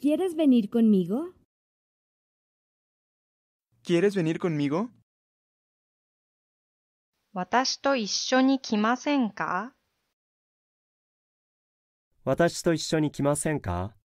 ¿Quieres venir conmigo? ¿Quieres venir conmigo? 私と一緒に来ませんか私と一緒に来ませんか